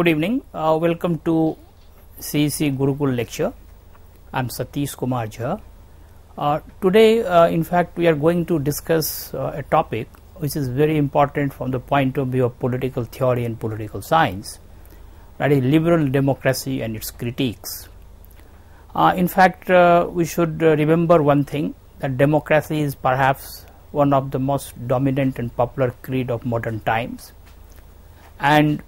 Good evening. Uh, welcome to CEC Gurukul lecture. I am Satish Kumar Jha. Uh, today, uh, in fact, we are going to discuss uh, a topic which is very important from the point of view of political theory and political science, that is liberal democracy and its critiques. Uh, in fact, uh, we should remember one thing that democracy is perhaps one of the most dominant and popular creed of modern times and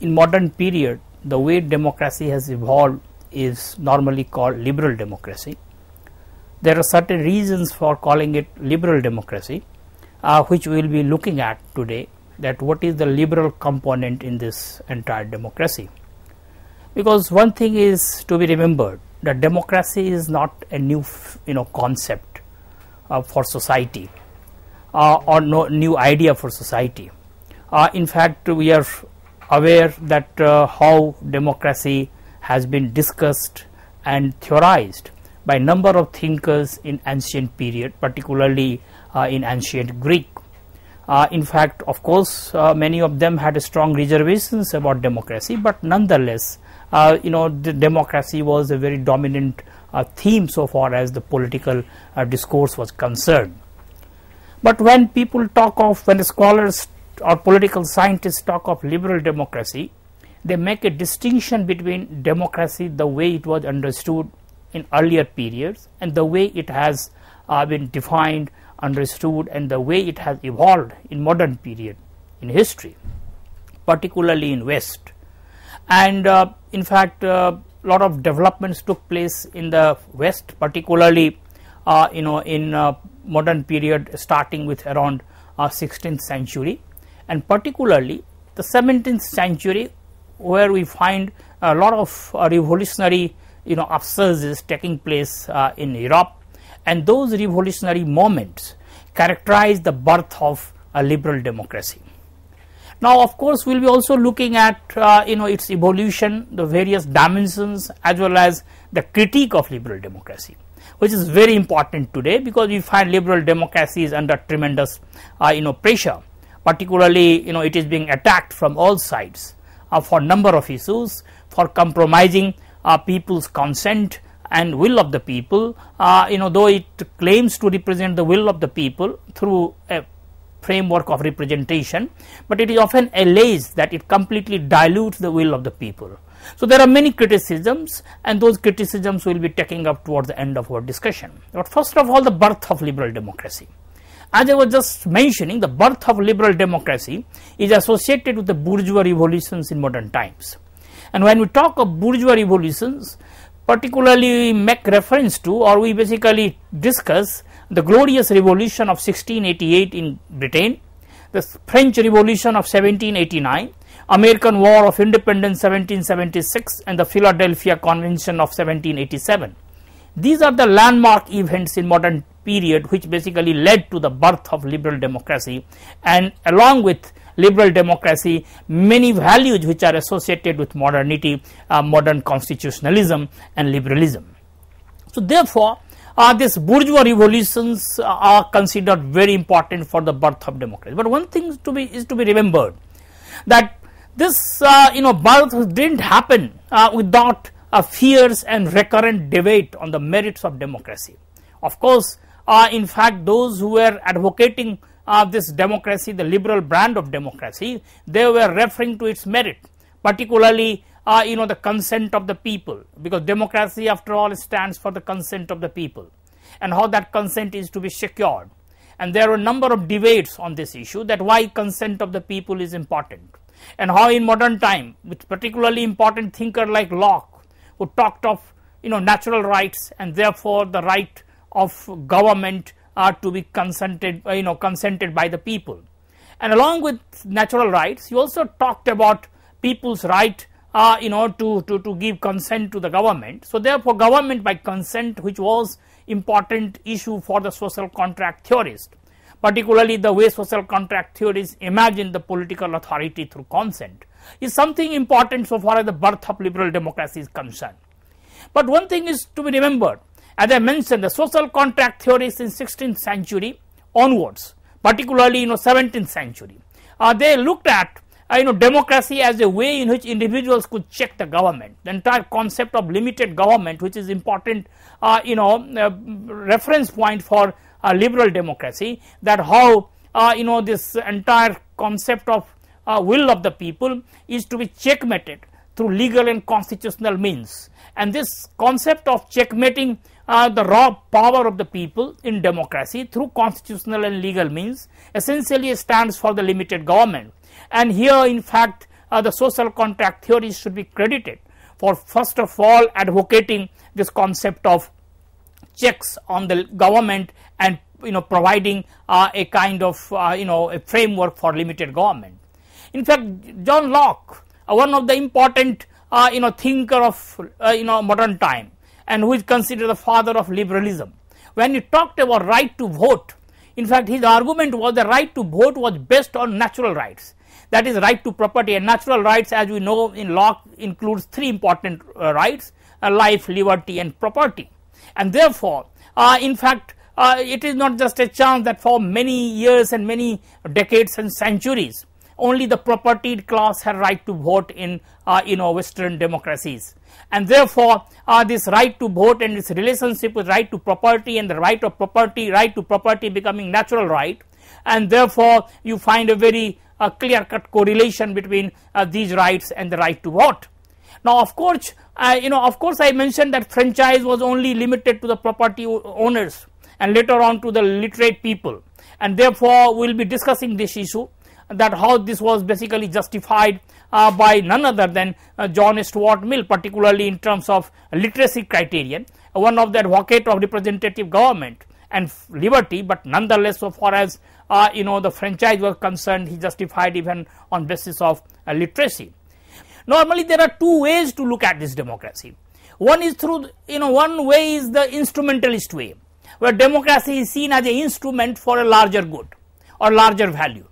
in modern period the way democracy has evolved is normally called liberal democracy. There are certain reasons for calling it liberal democracy uh, which we will be looking at today that what is the liberal component in this entire democracy. Because one thing is to be remembered that democracy is not a new you know concept uh, for society uh, or no new idea for society. Uh, in fact, we are aware that uh, how democracy has been discussed and theorized by number of thinkers in ancient period particularly uh, in ancient Greek. Uh, in fact of course many of them had strong reservations about democracy but nonetheless you know democracy was a very dominant uh, theme so far as the political uh, discourse was concerned. But when people talk of, when scholars or political scientists talk of liberal democracy, they make a distinction between democracy the way it was understood in earlier periods and the way it has uh, been defined, understood and the way it has evolved in modern period in history, particularly in West. And uh, in fact, a uh, lot of developments took place in the West, particularly uh, you know in uh, modern period starting with around 16th uh, century and particularly the 17th century where we find a lot of uh, revolutionary you know upsurges taking place uh, in Europe and those revolutionary moments characterize the birth of a liberal democracy. Now of course we will be also looking at uh, you know its evolution the various dimensions as well as the critique of liberal democracy which is very important today because we find liberal democracy is under tremendous uh, you know pressure particularly you know it is being attacked from all sides uh, for number of issues for compromising uh, people's consent and will of the people uh, you know though it claims to represent the will of the people through a framework of representation but it is often alleged that it completely dilutes the will of the people so there are many criticisms and those criticisms we will be taking up towards the end of our discussion but first of all the birth of liberal democracy as I was just mentioning, the birth of liberal democracy is associated with the bourgeois revolutions in modern times. And when we talk of bourgeois revolutions, particularly we make reference to or we basically discuss the glorious revolution of 1688 in Britain, the French Revolution of 1789, American War of Independence 1776 and the Philadelphia Convention of 1787. These are the landmark events in modern period which basically led to the birth of liberal democracy and along with liberal democracy many values which are associated with modernity uh, modern constitutionalism and liberalism so therefore uh, these bourgeois revolutions uh, are considered very important for the birth of democracy but one thing to be is to be remembered that this uh, you know birth didn't happen uh, without a uh, fierce and recurrent debate on the merits of democracy of course uh, in fact those who were advocating uh, this democracy, the liberal brand of democracy, they were referring to its merit, particularly uh, you know the consent of the people because democracy after all stands for the consent of the people and how that consent is to be secured. And there were a number of debates on this issue that why consent of the people is important and how in modern time with particularly important thinker like Locke who talked of you know natural rights and therefore the right of government are to be consented you know consented by the people and along with natural rights you also talked about people's right uh, you know to, to to give consent to the government so therefore government by consent which was important issue for the social contract theorist particularly the way social contract theories imagine the political authority through consent is something important so far as the birth of liberal democracy is concerned but one thing is to be remembered as I mentioned the social contract theorists in 16th century onwards particularly you know 17th century uh, they looked at uh, you know democracy as a way in which individuals could check the government the entire concept of limited government which is important uh, you know uh, reference point for uh, liberal democracy that how uh, you know this entire concept of will of the people is to be checkmated through legal and constitutional means and this concept of checkmating uh, the raw power of the people in democracy through constitutional and legal means essentially stands for the limited government. And here in fact uh, the social contract theory should be credited for first of all advocating this concept of checks on the government and you know providing uh, a kind of uh, you know a framework for limited government. In fact, John Locke, uh, one of the important uh, you know thinker of uh, you know modern time, and who is considered the father of liberalism. When he talked about right to vote, in fact, his argument was the right to vote was based on natural rights. That is, right to property and natural rights, as we know in law, includes three important uh, rights uh, life, liberty, and property. And therefore, uh, in fact, uh, it is not just a chance that for many years and many decades and centuries, only the propertied class had right to vote in uh, you know Western democracies and therefore uh, this right to vote and its relationship with right to property and the right of property, right to property becoming natural right and therefore you find a very uh, clear-cut correlation between uh, these rights and the right to vote. Now of course, you know of course I mentioned that franchise was only limited to the property owners and later on to the literate people and therefore we will be discussing this issue that how this was basically justified uh, by none other than uh, John Stuart Mill particularly in terms of literacy criterion one of the advocate of representative government and liberty but nonetheless so far as uh, you know the franchise was concerned he justified even on basis of uh, literacy. Normally there are two ways to look at this democracy one is through you know one way is the instrumentalist way where democracy is seen as an instrument for a larger good or larger value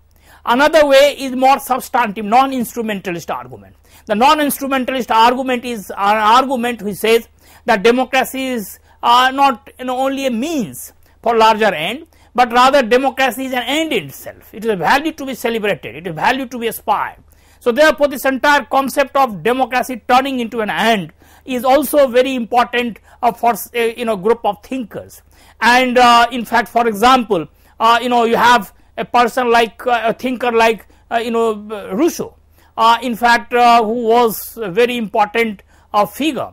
Another way is more substantive non-instrumentalist argument. The non-instrumentalist argument is an argument which says that democracy is not you know, only a means for larger end, but rather democracy is an end in itself. It is a value to be celebrated, it is a value to be aspired. So, therefore, this entire concept of democracy turning into an end is also very important uh, for uh, you know group of thinkers. And uh, in fact, for example, uh, you know you have a person like uh, a thinker like uh, you know Rousseau. Uh, in fact, who was a very important figure,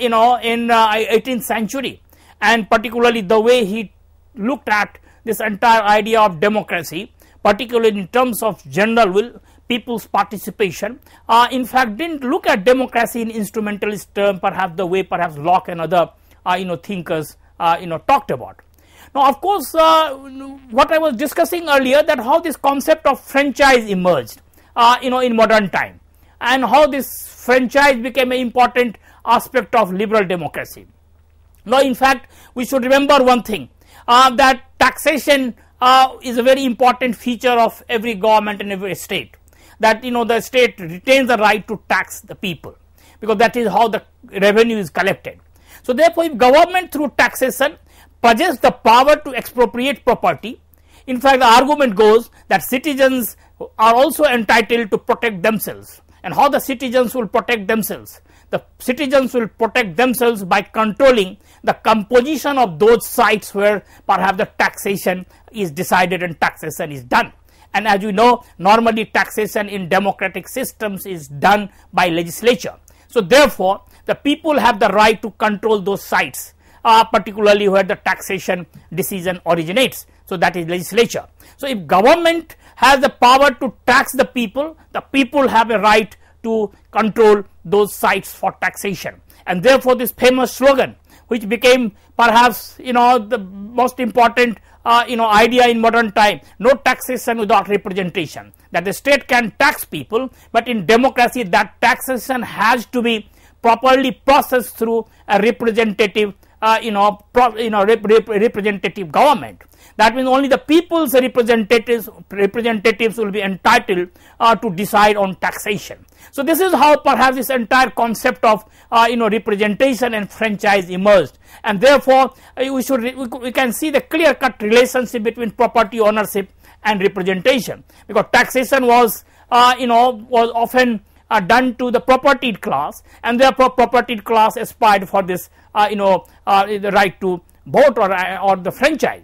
you know, in 18th century, and particularly the way he looked at this entire idea of democracy, particularly in terms of general will, people's participation, uh, in fact didn't look at democracy in instrumentalist term, perhaps the way perhaps Locke and other uh, you know thinkers uh, you know talked about. Now, of course, uh, what I was discussing earlier that how this concept of franchise emerged, uh, you know, in modern time and how this franchise became an important aspect of liberal democracy. Now, in fact, we should remember one thing uh, that taxation uh, is a very important feature of every government and every state that you know the state retains the right to tax the people because that is how the revenue is collected. So, therefore, if government through taxation possess the power to expropriate property. In fact, the argument goes that citizens are also entitled to protect themselves and how the citizens will protect themselves. The citizens will protect themselves by controlling the composition of those sites where perhaps the taxation is decided and taxation is done. And as you know, normally taxation in democratic systems is done by legislature. So therefore, the people have the right to control those sites uh, particularly where the taxation decision originates. So, that is legislature. So, if government has the power to tax the people, the people have a right to control those sites for taxation. And therefore, this famous slogan which became perhaps you know the most important uh, you know idea in modern time no taxation without representation that the state can tax people but in democracy that taxation has to be properly processed through a representative uh, you know, pro, you know rep, rep, representative government. That means only the people's representatives representatives will be entitled uh, to decide on taxation. So this is how perhaps this entire concept of uh, you know representation and franchise emerged, and therefore uh, we should we, we can see the clear cut relationship between property ownership and representation because taxation was uh, you know was often are done to the propertied class and their propertied class aspired for this uh, you know uh, the right to vote or, uh, or the franchise.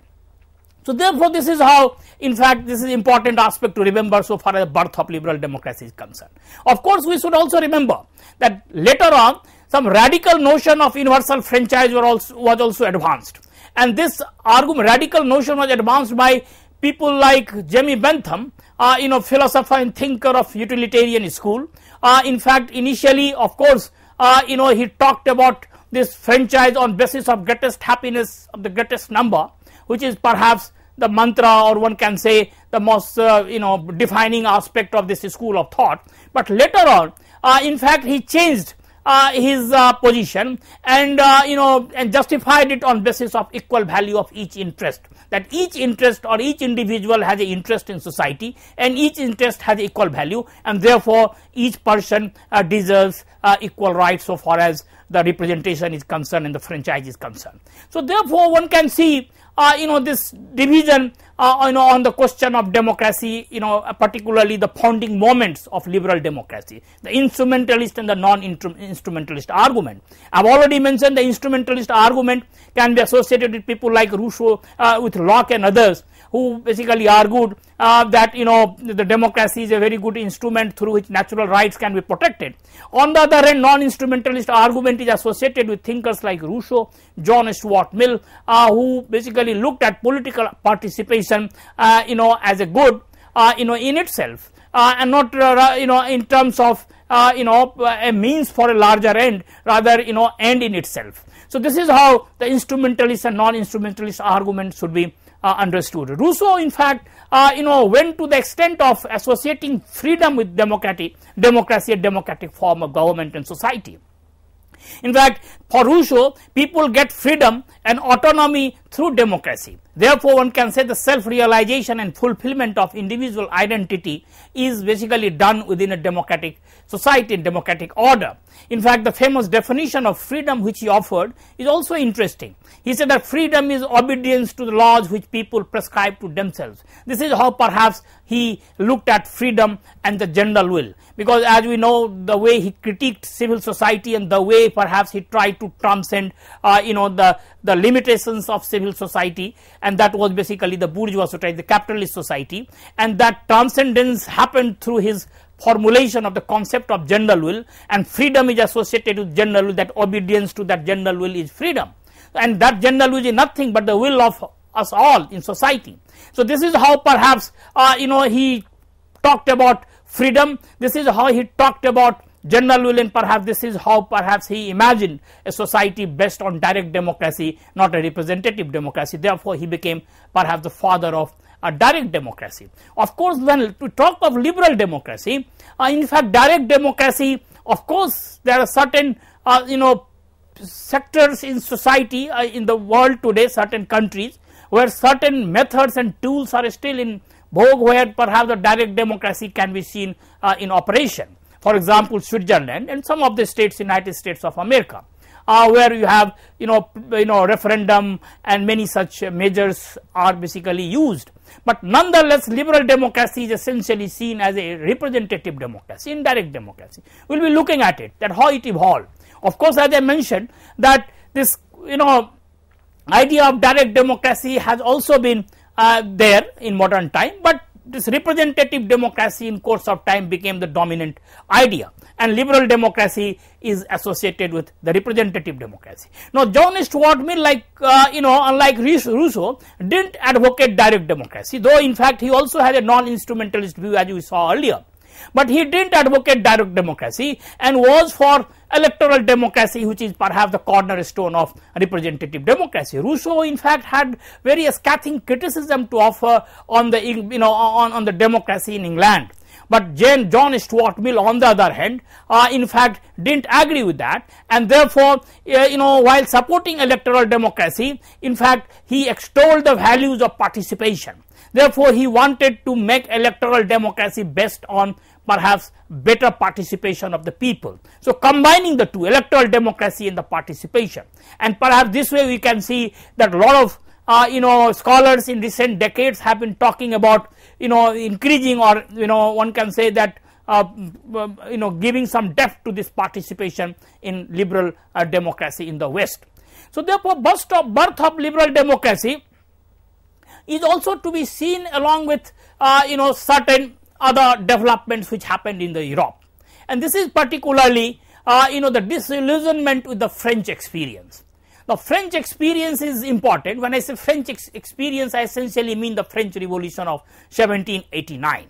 So therefore this is how in fact this is important aspect to remember so far as the birth of liberal democracy is concerned. Of course we should also remember that later on some radical notion of universal franchise also, was also advanced and this argument radical notion was advanced by people like Jamie Bentham, uh, you know, philosopher and thinker of utilitarian school uh, in fact, initially of course, uh, you know he talked about this franchise on basis of greatest happiness of the greatest number which is perhaps the mantra or one can say the most uh, you know defining aspect of this school of thought. But later on uh, in fact he changed uh, his uh, position and uh, you know and justified it on basis of equal value of each interest that each interest or each individual has an interest in society and each interest has equal value and therefore each person uh, deserves uh, equal rights so far as the representation is concerned and the franchise is concerned. So therefore, one can see uh, you know this division uh, you know on the question of democracy you know uh, particularly the founding moments of liberal democracy the instrumentalist and the non instrumentalist argument i've already mentioned the instrumentalist argument can be associated with people like rousseau uh, with locke and others who basically argued uh, that you know the democracy is a very good instrument through which natural rights can be protected. On the other hand, non-instrumentalist argument is associated with thinkers like Rousseau, John Stuart Mill, uh, who basically looked at political participation, uh, you know, as a good, uh, you know, in itself, uh, and not uh, you know in terms of you know a means for a larger end, rather you know end in itself. So this is how the instrumentalist and non-instrumentalist argument should be uh, understood. Rousseau, in fact, uh, you know, went to the extent of associating freedom with democratic, democracy, a democratic form of government and society. In fact, for Rousseau, people get freedom and autonomy through democracy. Therefore, one can say the self-realization and fulfillment of individual identity is basically done within a democratic society, democratic order. In fact, the famous definition of freedom which he offered is also interesting. He said that freedom is obedience to the laws which people prescribe to themselves. This is how perhaps he looked at freedom and the general will because as we know the way he critiqued civil society and the way perhaps he tried to transcend uh, you know the the limitations of civil society and that was basically the bourgeois society the capitalist society and that transcendence happened through his formulation of the concept of general will and freedom is associated with general will that obedience to that general will is freedom and that general will is nothing but the will of us all in society so this is how perhaps uh, you know he talked about freedom this is how he talked about General Willen perhaps this is how perhaps he imagined a society based on direct democracy not a representative democracy therefore he became perhaps the father of a direct democracy. Of course when to talk of liberal democracy uh, in fact direct democracy of course there are certain uh, you know sectors in society uh, in the world today certain countries where certain methods and tools are still in vogue where perhaps the direct democracy can be seen uh, in operation for example, Switzerland and some of the states, United States of America. Uh, where you have you know you know referendum and many such measures are basically used but nonetheless liberal democracy is essentially seen as a representative democracy indirect democracy we'll be looking at it that how it evolved of course as i mentioned that this you know idea of direct democracy has also been uh, there in modern time but this representative democracy in course of time became the dominant idea and liberal democracy is associated with the representative democracy. Now John Stuart Mill like uh, you know unlike Rousseau did not advocate direct democracy though in fact he also had a non-instrumentalist view as we saw earlier but he didn't advocate direct democracy and was for electoral democracy, which is perhaps the cornerstone of representative democracy. Rousseau, in fact, had very scathing criticism to offer on the you know on, on the democracy in England. But Jane, John Stuart Mill, on the other hand, uh, in fact, didn't agree with that, and therefore, uh, you know, while supporting electoral democracy, in fact, he extolled the values of participation Therefore, he wanted to make electoral democracy based on perhaps better participation of the people. So, combining the two electoral democracy and the participation and perhaps this way we can see that a lot of uh, you know scholars in recent decades have been talking about you know increasing or you know one can say that uh, um, you know giving some depth to this participation in liberal uh, democracy in the west so therefore birth of, birth of liberal democracy is also to be seen along with uh, you know certain other developments which happened in the Europe and this is particularly uh, you know the disillusionment with the French experience. The French experience is important when I say French ex experience I essentially mean the French revolution of 1789.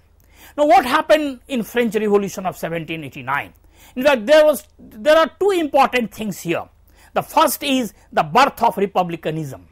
Now what happened in French revolution of 1789? In fact there was there are two important things here. The first is the birth of republicanism.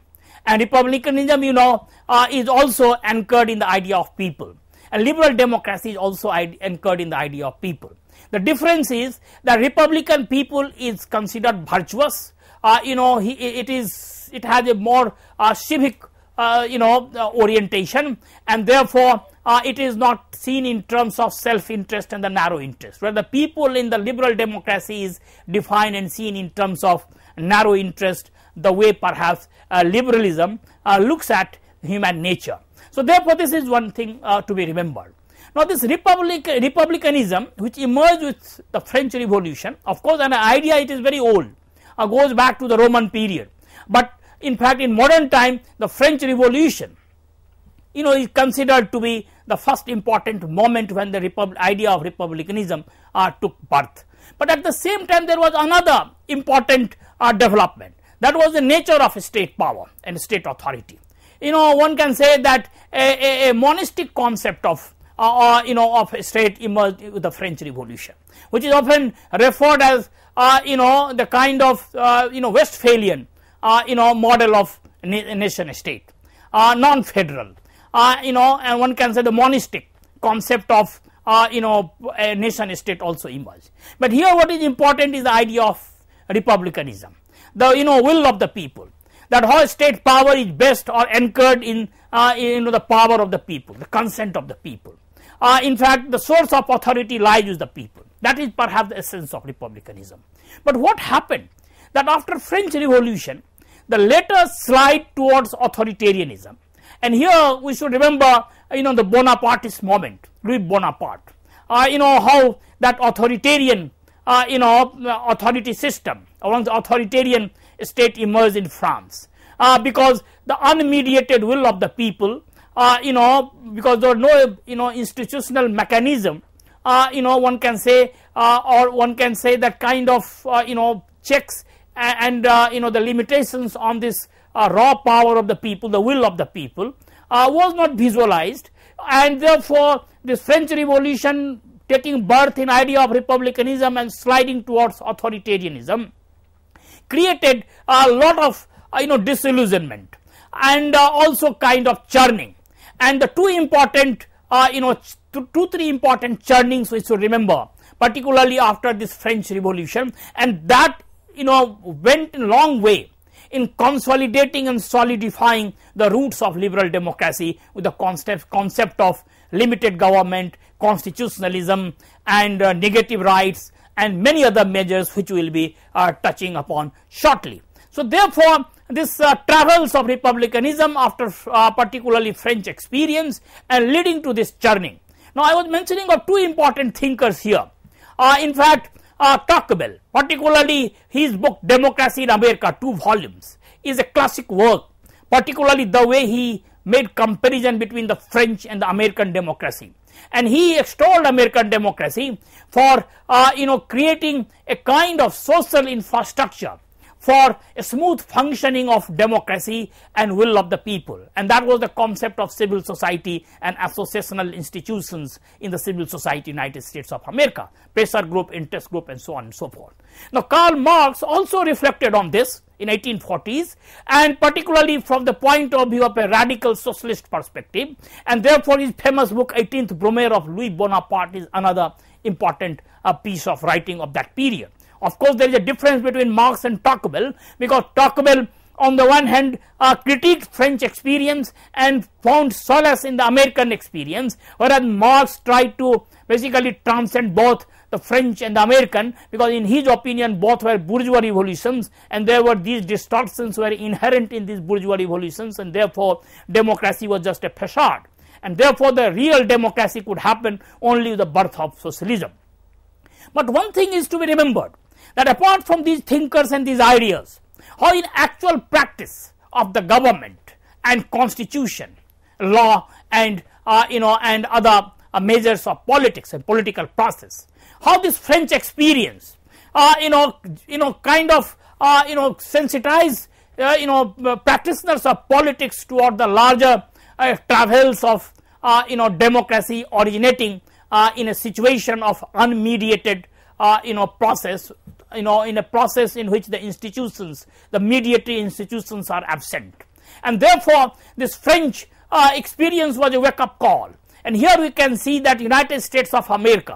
And republicanism, you know, uh, is also anchored in the idea of people. And liberal democracy is also anchored in the idea of people. The difference is that republican people is considered virtuous. Uh, you know, he, it is it has a more uh, civic, uh, you know, uh, orientation, and therefore uh, it is not seen in terms of self-interest and the narrow interest, where the people in the liberal democracy is defined and seen in terms of narrow interest the way perhaps uh, liberalism uh, looks at human nature. So, therefore, this is one thing uh, to be remembered. Now, this republic, republicanism which emerged with the French Revolution of course, an idea it is very old uh, goes back to the Roman period, but in fact in modern time the French Revolution you know is considered to be the first important moment when the idea of republicanism uh, took birth. But at the same time there was another important uh, development that was the nature of state power and state authority. You know, one can say that a, a, a monistic concept of uh, uh, you know of state emerged with the French Revolution, which is often referred as uh, you know the kind of uh, you know Westphalian uh, you know model of na nation state, uh, non-federal, you know, and one can say the monistic concept of you know a nation state also emerged. But here, what is important is the idea of republicanism the you know will of the people that how state power is best or anchored in uh, you know the power of the people the consent of the people uh, in fact the source of authority lies with the people that is perhaps the essence of republicanism but what happened that after french revolution the later slide towards authoritarianism and here we should remember you know the bonapartist moment louis bonaparte uh, you know how that authoritarian uh, you know authority system the authoritarian state emerged in France uh, because the unmediated will of the people uh, you know because there are no you know institutional mechanism uh, you know one can say uh, or one can say that kind of uh, you know checks and you know the limitations on this raw power of the people the will of the people was not visualized and therefore this French Revolution taking birth in idea of republicanism and sliding towards authoritarianism created a lot of you know disillusionment and uh, also kind of churning and the two important uh, you know two three important churnings we should remember particularly after this french revolution and that you know went a long way in consolidating and solidifying the roots of liberal democracy with the concept, concept of limited government constitutionalism and uh, negative rights and many other measures which we will be uh, touching upon shortly. So, therefore, this uh, travels of republicanism after uh, particularly French experience and leading to this churning. Now, I was mentioning of two important thinkers here. Uh, in fact, uh, Tocqueville, particularly his book Democracy in America, two volumes, is a classic work, particularly the way he made comparison between the French and the American democracy and he extolled American democracy for uh, you know creating a kind of social infrastructure for smooth functioning of democracy and will of the people. And that was the concept of civil society and associational institutions in the civil society United States of America, pressure group, interest group and so on and so forth. Now Karl Marx also reflected on this in 1840s and particularly from the point of view of a radical socialist perspective and therefore his famous book 18th Brumaire of Louis Bonaparte is another important uh, piece of writing of that period. Of course, there is a difference between Marx and Tocqueville because Tocqueville on the one hand uh, critiqued French experience and found solace in the American experience whereas Marx tried to basically transcend both the French and the American because in his opinion both were bourgeois revolutions and there were these distortions were inherent in these bourgeois revolutions and therefore democracy was just a facade and therefore the real democracy could happen only with the birth of socialism. But one thing is to be remembered that apart from these thinkers and these ideas, how in actual practice of the government and constitution, law and uh, you know and other uh, measures of politics and political process, how this French experience uh, you know you know kind of uh, you know sensitize uh, you know uh, practitioners of politics toward the larger travels of you know democracy originating in a situation of unmediated you know process you know in a process in which the institutions the mediatory institutions are absent and therefore this french uh, experience was a wake up call and here we can see that united states of america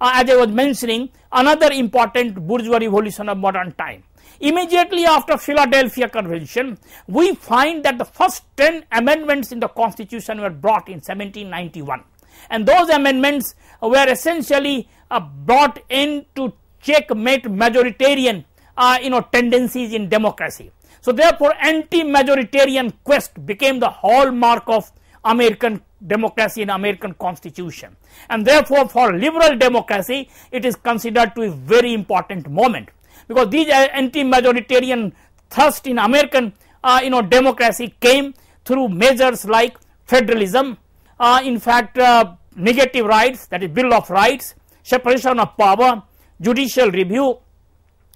uh, as i was mentioning another important bourgeois revolution of modern time immediately after philadelphia convention we find that the first 10 amendments in the constitution were brought in 1791 and those amendments were essentially uh, brought in to checkmate majoritarian uh, you know tendencies in democracy. So therefore, anti-majoritarian quest became the hallmark of American democracy and American constitution. And therefore, for liberal democracy, it is considered to be a very important moment because these uh, anti-majoritarian thrust in American uh, you know democracy came through measures like federalism, uh, in fact, uh, negative rights that is Bill of Rights, separation of power, judicial review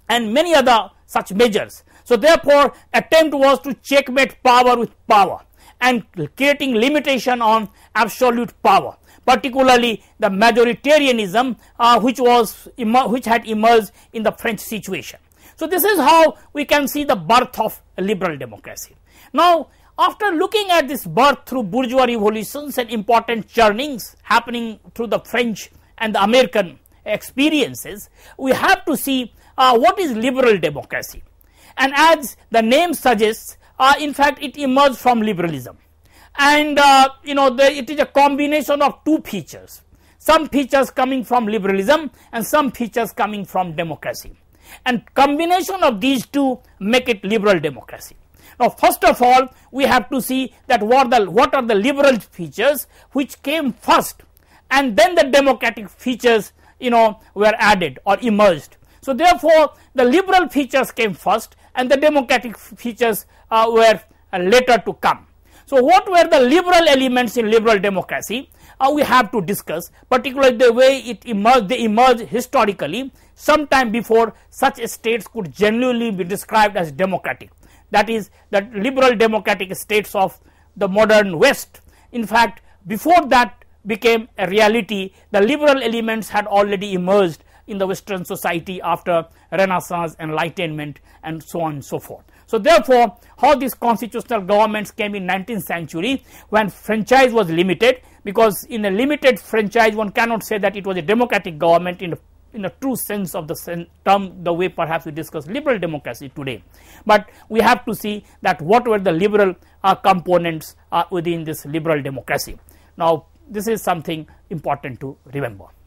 and many other such measures. So therefore, attempt was to checkmate power with power and creating limitation on absolute power particularly the majoritarianism uh, which was which had emerged in the French situation. So this is how we can see the birth of liberal democracy. Now after looking at this birth through bourgeois revolutions and important churnings happening through the French and the American experiences, we have to see uh, what is liberal democracy. And as the name suggests, uh, in fact, it emerged from liberalism. And uh, you know, the, it is a combination of two features some features coming from liberalism and some features coming from democracy. And combination of these two make it liberal democracy. Now, first of all, we have to see that what, the, what are the liberal features which came first and then the democratic features you know were added or emerged. So therefore, the liberal features came first and the democratic features uh, were uh, later to come. So what were the liberal elements in liberal democracy? Uh, we have to discuss particularly the way it emerged they emerged historically sometime before such states could genuinely be described as democratic that is the liberal democratic states of the modern west in fact before that became a reality, the liberal elements had already emerged in the Western society after Renaissance, Enlightenment and so on and so forth. So therefore, how these constitutional governments came in 19th century when franchise was limited because in a limited franchise one cannot say that it was a democratic government in a, in a true sense of the term the way perhaps we discuss liberal democracy today. But we have to see that what were the liberal uh, components uh, within this liberal democracy. Now this is something important to remember.